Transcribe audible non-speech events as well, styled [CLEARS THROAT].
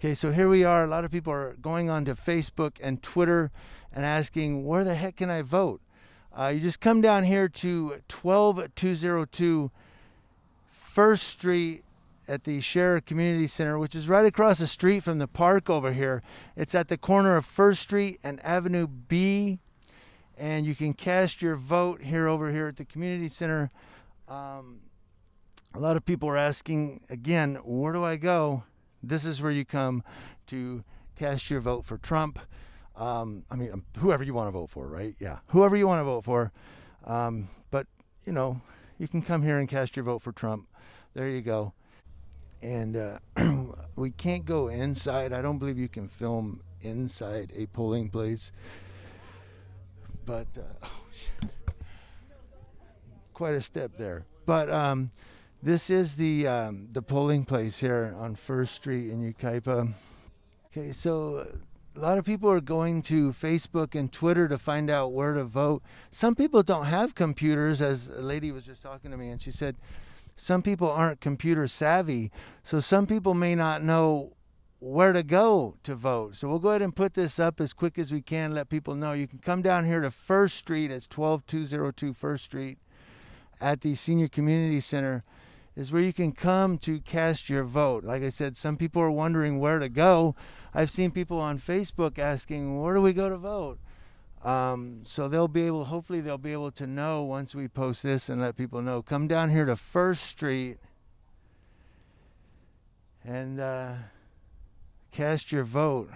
Okay, so here we are. A lot of people are going onto Facebook and Twitter and asking, where the heck can I vote? Uh, you just come down here to 12202 First Street at the Share Community Center, which is right across the street from the park over here. It's at the corner of First Street and Avenue B. And you can cast your vote here over here at the community center. Um, a lot of people are asking again, where do I go? This is where you come to cast your vote for Trump. Um, I mean, um, whoever you want to vote for, right? Yeah, whoever you want to vote for. Um, but, you know, you can come here and cast your vote for Trump. There you go. And uh, [CLEARS THROAT] we can't go inside. I don't believe you can film inside a polling place. But, uh, oh, quite a step there. But, um, this is the um, the polling place here on First Street in Ukaipa. Okay, so uh, a lot of people are going to Facebook and Twitter to find out where to vote. Some people don't have computers, as a lady was just talking to me, and she said some people aren't computer savvy, so some people may not know where to go to vote. So we'll go ahead and put this up as quick as we can, let people know. You can come down here to First Street, it's 12202 First Street at the Senior Community Center is where you can come to cast your vote. Like I said, some people are wondering where to go. I've seen people on Facebook asking, where do we go to vote? Um, so they'll be able, hopefully, they'll be able to know once we post this and let people know. Come down here to First Street and uh, cast your vote.